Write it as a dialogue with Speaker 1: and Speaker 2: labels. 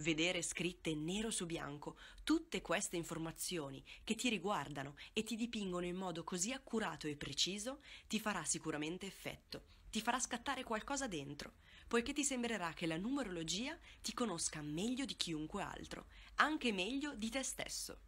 Speaker 1: vedere scritte nero su bianco tutte queste informazioni che ti riguardano e ti dipingono in modo così accurato e preciso, ti farà sicuramente effetto, ti farà scattare qualcosa dentro, poiché ti sembrerà che la numerologia ti conosca meglio di chiunque altro, anche meglio di te stesso.